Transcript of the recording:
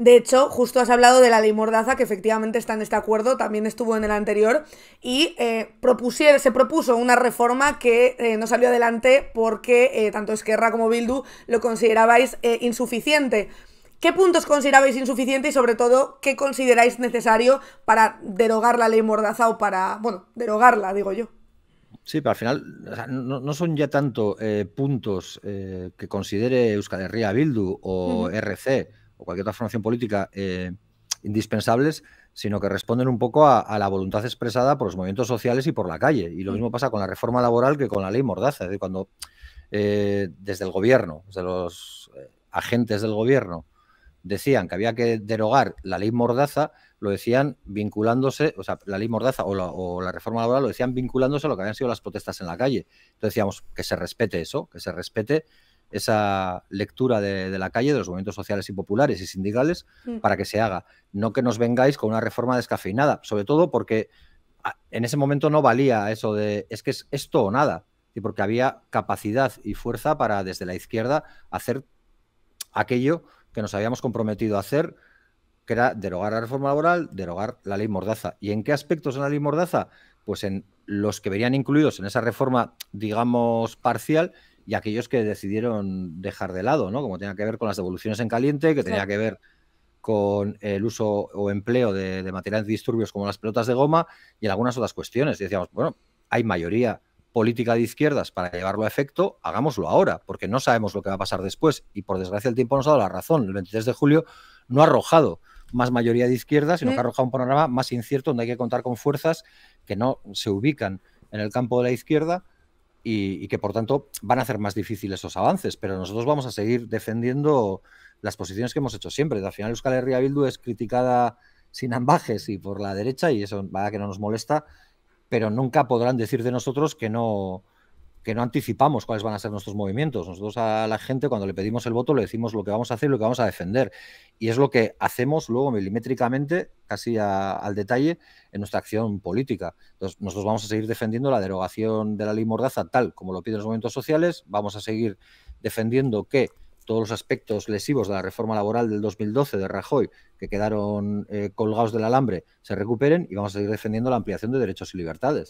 De hecho, justo has hablado de la ley Mordaza, que efectivamente está en este acuerdo, también estuvo en el anterior, y eh, se propuso una reforma que eh, no salió adelante porque eh, tanto Esquerra como Bildu lo considerabais insuficiente. ¿Qué puntos considerabais insuficiente y sobre todo qué consideráis necesario para derogar la ley Mordaza o para, bueno, derogarla, digo yo? Sí, pero al final no, son ya tanto puntos que considere Euskal Bildu o RC o cualquier otra formación política eh, indispensables, sino que responden un poco a, la voluntad expresada por los movimientos sociales y por la calle. Y lo mm. mismo pasa con la reforma laboral que con la ley Mordaza, cuando eh, desde el gobierno, desde los eh, agentes del gobierno, decían que había que derogar la ley Mordaza, lo decían vinculándose, o sea, la ley Mordaza o la, o la, reforma laboral lo decían vinculándose a lo que habían sido las protestas en la calle. Entonces decíamos que se respete eso, que se respete esa lectura de, la calle, de los movimientos sociales y populares y sindicales, mm. para que se haga. No que nos vengáis con una reforma descafeinada, sobre todo porque en ese momento no valía eso de es que es esto o nada, y porque había capacidad y fuerza para desde la izquierda hacer aquello que nos habíamos comprometido a hacer, que era derogar la reforma laboral, derogar la ley Mordaza. ¿Y en qué aspectos de la ley Mordaza? Pues en los que verían incluidos en esa reforma, digamos, parcial y aquellos que decidieron dejar de lado, ¿no? Como tenía que ver con las devoluciones en caliente, que tenía que ver con el uso o empleo de, de materiales disturbios como las pelotas de goma y en algunas otras cuestiones. decíamos, bueno, hay mayoría política de izquierdas para llevarlo a efecto, hagámoslo ahora, porque no sabemos lo que va a pasar después. Y por desgracia el tiempo nos ha dado la razón. El 23 de julio no ha arrojado más mayoría de izquierdas, sino que ha arrojado un panorama más incierto donde hay que contar con fuerzas que no se ubican en el campo de la izquierda y, que por tanto van a hacer más difíciles esos avances, pero nosotros vamos a seguir defendiendo las posiciones que hemos hecho siempre. Al final Euskal Herria Bildu es criticada sin ambajes y por la derecha y eso va que no nos molesta, pero nunca podrán decir de nosotros que no, que no anticipamos cuáles van a ser nuestros movimientos. Nosotros a la gente cuando le pedimos el voto le decimos lo que vamos a hacer y lo que vamos a defender. Y es lo que hacemos luego milimétricamente, casi al detalle, en nuestra acción política. Entonces, nosotros vamos a seguir defendiendo la derogación de la ley Mordaza tal como lo piden los movimientos sociales. Vamos a seguir defendiendo que todos los aspectos lesivos de la reforma laboral del 2012 de Rajoy, que quedaron eh, colgados del alambre, se recuperen y vamos a seguir defendiendo la ampliación de derechos y libertades.